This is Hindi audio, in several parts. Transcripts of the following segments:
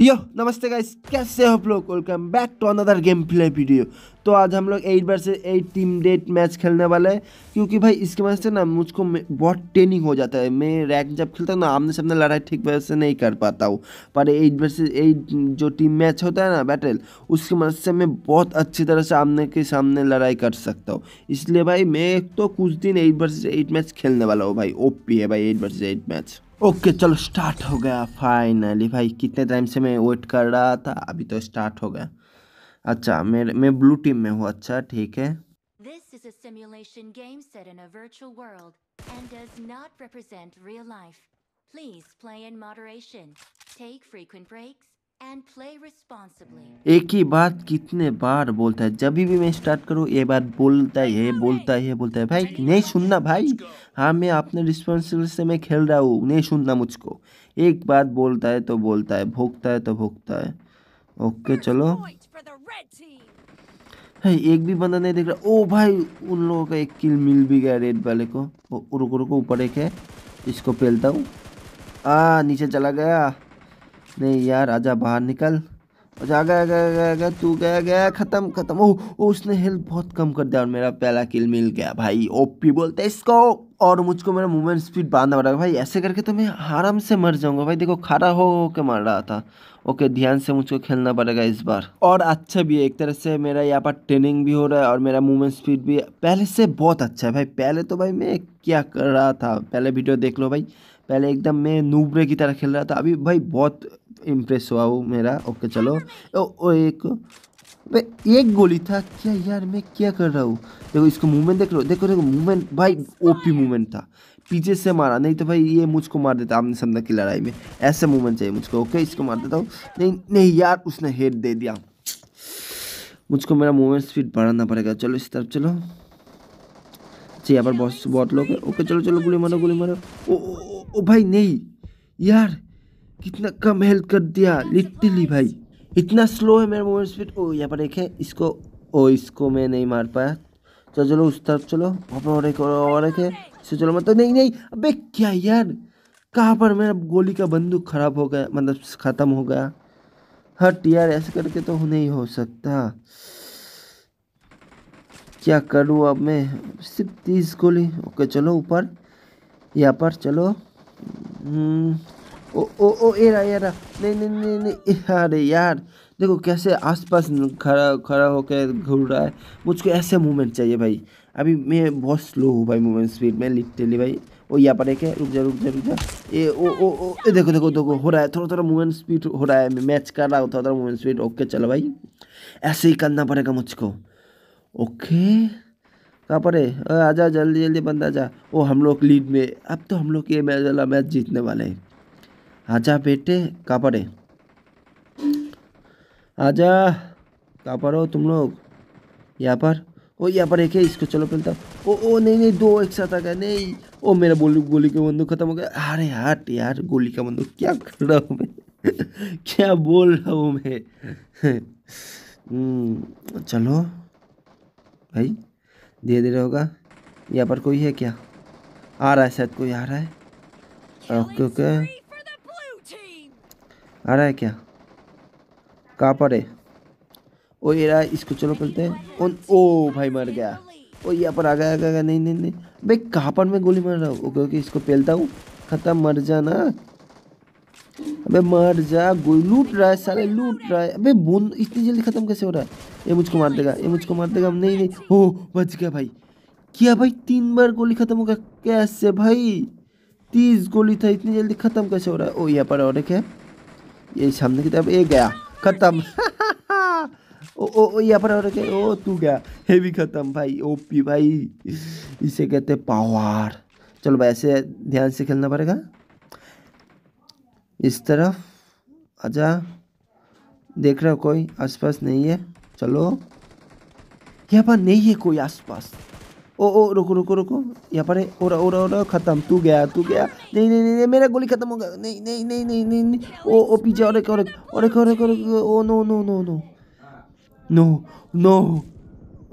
यो नमस्ते गाइस कैसे हो आप लोग welcome back to another game play video तो आज हम लोग एट से एट टीम डेट मैच खेलने वाले हैं क्योंकि भाई इसके वजह से ना मुझको बहुत ट्रेनिंग हो जाता है मैं रैक जब खेलता हूँ ना आमने सामने लड़ाई ठीक वजह से नहीं कर पाता हूँ पर एट से एट जो टीम मैच होता है ना बैटल उसकी मदद से मैं बहुत अच्छी तरह से आमने के सामने लड़ाई कर सकता हूँ इसलिए भाई मैं तो कुछ दिन एट से एट मैच खेलने वाला हूँ भाई ओ है भाई एट से एट मैच ओके okay, चलो स्टार्ट हो गया फाइनली भाई कितने टाइम से मैं वेट कर रहा था अभी तो स्टार्ट हो गया अच्छा मेरे मैं ब्लू टीम में हूँ अच्छा ठीक है This is a simulation game set in a virtual world and does not represent real life. Please play in moderation. Take frequent breaks एक ही बात कितने बार बोलता है जब भी मैं स्टार्ट करूँ ये बात बोलता है है बोलता है ये बोलता है भाई नहीं सुनना भाई हाँ मैं अपने रिस्पॉन्सिबिलिटी से मैं खेल रहा हूँ नहीं सुनना मुझको एक बात बोलता है तो बोलता है भोगता है तो भोगता है ओके चलो है एक भी बंदा नहीं देख रहा ओ भाई उन लोगों का एक किल मिल भी गया रेड वाले को रुको रुको ऊपर एक है इसको फेलता हूँ आ नीचे चला गया नहीं यार आजा बाहर निकल अच्छा गया गया गया गया तू गया गया ख़त्म ख़त्म ओ, ओ उसने हेल्थ बहुत कम कर दिया और मेरा पहला किल मिल गया भाई ओपी बोलते इसको और मुझको मेरा मूवमेंट स्पीड बांधना पड़ा भाई ऐसे करके तो मैं आराम से मर जाऊंगा भाई देखो खड़ा हो के मार रहा था ओके ध्यान से मुझको खेलना पड़ेगा इस बार और अच्छा भी है एक तरह से मेरा यहाँ पर ट्रेनिंग भी हो रहा है और मेरा मूवमेंट स्पीड भी पहले से बहुत अच्छा है भाई पहले तो भाई मैं क्या कर रहा था पहले वीडियो देख लो भाई पहले एकदम मैं नूबरे की तरह खेल रहा था अभी भाई बहुत इम्प्रेस हुआ हूँ मेरा ओके चलो ओ, एक बे एक गोली था क्या यार मैं क्या कर रहा हूँ देखो इसको मूवमेंट देख लो देखो देखो मूवमेंट भाई ओपी मूवमेंट था पीछे से मारा नहीं तो भाई ये मुझको मार देता आपने समझा की लड़ाई में ऐसा मूवमेंट चाहिए मुझको ओके इसको मार देता हूँ नहीं नहीं यार उसने हेड दे दिया मुझको मेरा मूवमेंट स्पीड बढ़ाना पड़ेगा चलो इस तरफ चलो अच्छा यहाँ पर बहुत बहुत लोग ओके चलो चलो गोली मारो गोली मारो ओ, ओ, ओ, ओ भाई नहीं यार कितना कम हेल्थ कर दिया लिटली भाई इतना स्लो है मेरा मोमेंट स्पीड ओ यहाँ पर देखें इसको ओ इसको मैं नहीं मार पाया चलो चलो उस तरफ चलो वहाँ पर और एक और एक है इससे चलो मतलब नहीं नहीं अबे क्या यार कहाँ पर मेरा गोली का बंदूक खराब हो गया मतलब ख़त्म हो गया हट यार ऐसे करके तो नहीं हो सकता क्या करूँ अब मैं सिर्फ तीस गोली ओके चलो ऊपर यहाँ पर चलो हम्म। ओ ओ ओ एरा एरा नहीं नहीं नहीं नहीं अरे यार देखो कैसे आसपास खड़ा खड़ा होकर घूर रहा है मुझको ऐसे मूवमेंट चाहिए भाई अभी मैं बहुत स्लो हूँ भाई मूवमेंट स्पीड में लिटरली भाई ओ यहाँ पर एक है रुक जा रुक जा रुक जा ये ओ ओ ओ ए देखो देखो देखो हो रहा है थोड़ा थोड़ा मूवमेंट स्पीड हो रहा है मैं मैच कर रहा हूँ थोड़ा थोड़ा मूवमेंट स्पीड ओके चलो भाई ऐसे ही करना पड़ेगा मुझको ओके कहाँ पर है जा जल्दी जल्दी बंदा जा ओ हम लोग लीड में अब तो हम लोग ये मैच वाला मैच जीतने वाले हैं आजा बेटे कापड़े पर आजा कापड़ो पर हो तुम लोग यहाँ पर ओ यहाँ पर एक है इसको चलो पहनता तो। ओ ओ नहीं नहीं दो एक साथ आ गया नहीं ओ मेरा बोली गोली का बंदूक खत्म हो गया अरे हट यार गोली का बंदूक क्या कर रहा हूँ मैं क्या बोल रहा हूँ मैं हम्म, चलो भाई धीरे धीरे होगा यहाँ पर कोई है क्या आ रहा है शायद कोई आ रहा है ओके ओके आ रहा है क्या कहाँ पर है ओ ये रहा इसको चलो करते हैं ओ भाई मर गया ओ यहाँ पर आ गया गया नहीं नहीं नहीं भाई कहाँ पर मैं गोली मार रहा हूँ ओके ओके इसको पेलता हूँ खत्म मर जाना अबे मर जा लूट रहा है सारे लूट रहा है अबे बोन इतनी जल्दी ख़त्म कैसे हो रहा है ये मुझको मार देगा ये मुझको मार देगा नहीं नहीं हो बच गया भाई क्या भाई तीन बार गोली ख़त्म हो गया कैसे भाई तीस गोली था इतनी जल्दी ख़त्म कैसे हो रहा है ओ यहाँ पर और एक है ये सामने की तरफ ये गया ख़त्म ओ ओ ओ यहाँ पर और क्या ओ तू गया हेवी ख़त्म भाई ओपी भाई इसे कहते पावर चलो भाई ऐसे ध्यान से खेलना पड़ेगा इस तरफ आजा देख रहे हो कोई आसपास नहीं है चलो यहाँ पर नहीं है कोई आसपास ओ ओ रुको रुको रुको यहाँ पर है और और और खत्म तू गया तू गया नहीं नहीं नहीं, मेरा गोली खत्म हो गया नहीं नहीं नहीं नहीं नहीं ओ ओ पीछे और एक और एक और एक और एक और एक oh no no no no no no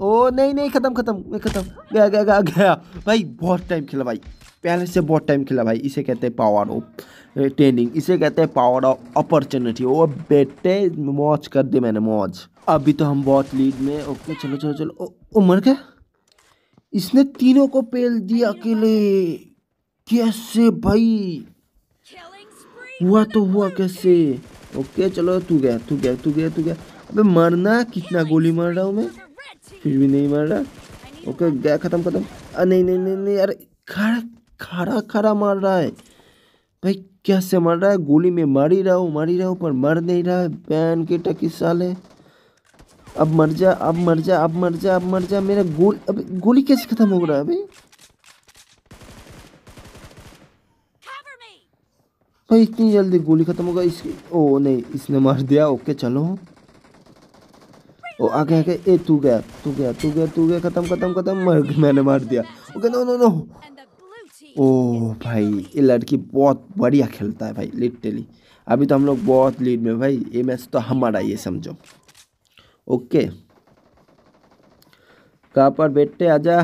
oh नहीं नहीं खत्म खत्म मैं खत्म गया गया गया गया भाई बहुत टाइम खेला भाई पहले से बहुत टाइम खेला भाई इसे कहते हैं पावर ऑफ ट्रेनिंग इसे कहते हैं पावर ऑफ अपॉर्चुनिटी वो बेटे मौज कर दी मैंने मौज अभी तो हम बहुत लीड में ओके चलो चलो चलो ओ, ओ मर गया इसने तीनों को पेल दिया अकेले कैसे भाई हुआ तो हुआ कैसे ओके चलो तू गया तू गया तू गया तू गया अबे मरना कितना गोली मार रहा हूँ मैं फिर भी नहीं मार रहा ओके गया खत्म खत्म नहीं नहीं नहीं नहीं यार खड़ा खड़ा खड़ा मार रहा है भाई कैसे मार रहा है गोली में मार ही रहा हूँ मार ही रहा हूँ पर मर नहीं रहा है बैन के टकी साले अब मर जा अब मर जा अब मर जा अब मर जा मेरा गोल अब गोली कैसे खत्म हो रहा है अभी भाई इतनी जल्दी गोली खत्म होगा इसकी ओ नहीं इसने मार दिया ओके चलो ओ आगे आगे ए तू गया तू गया तू गया तू गया खत्म खत्म खत्म मर मैंने मार दिया okay no no no oh भाई ये लड़की बहुत बढ़िया खेलता है भाई लिटरली अभी तो हम लोग बहुत लीड में भाई ये मैच तो हमारा ये समझो ओके कहाँ पर बेटे आजा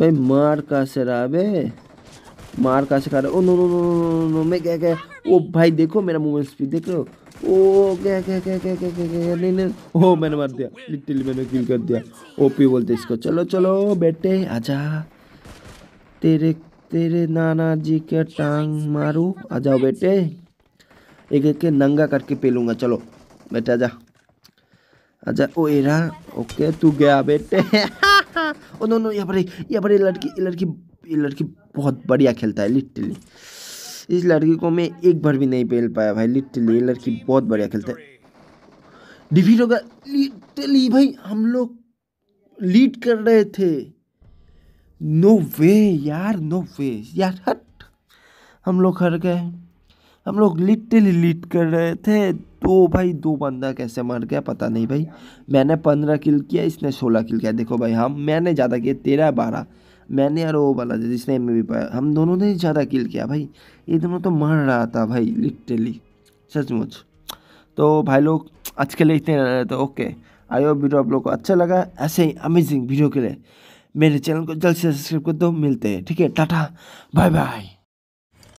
भाई मार कहाँ से रहा बे मार कहाँ से खा रहा oh no no no no no मैं क्या क्या ओ भाई देखो मेरा मूवमेंट स्पीड देख रहे हो ओ क्या क्या क्या क्या क्या क्या क्या नहीं नहीं ओ मैंने मार दिया लिटिल मैंने किल कर दिया ओपी बोलते इसको चलो चलो बेटे आजा तेरे तेरे नाना जी के टांग मारू आ जाओ बेटे एक एक के नंगा करके पेलूंगा चलो बेटा जा अच्छा ओ एरा ओके तू गया बेटे ओ नो नो यहाँ पर यहाँ पर लड़की लड़की ये लड़की बहुत बढ़िया खेलता है लिटली इस लड़की को मैं एक बार भी नहीं पेल पाया भाई लिटली ये लड़की बहुत बढ़िया खेलता है डिफीट होगा लिटली भाई हम लोग लीड कर रहे थे नो वे यार नो वे यार हट हम लोग हर गए हम लोग लिटली लीड कर रहे थे दो भाई दो बंदा कैसे मर गया पता नहीं भाई मैंने पंद्रह किल किया इसने सोलह किल किया देखो भाई हम मैंने ज़्यादा किया तेरह बारह मैंने यार वो वाला जिसने एम भी पाया हम दोनों ने ज़्यादा किल किया भाई ये दोनों तो मर रहा था भाई लिटली सचमुच तो भाई लोग आज के लिए इतने तो ओके आयो वीडियो आप लोग को अच्छा लगा ऐसे ही अमेजिंग वीडियो के लिए मेरे चैनल को जल्द से सब्सक्राइब कर दो मिलते हैं ठीक है टाटा बाय बाय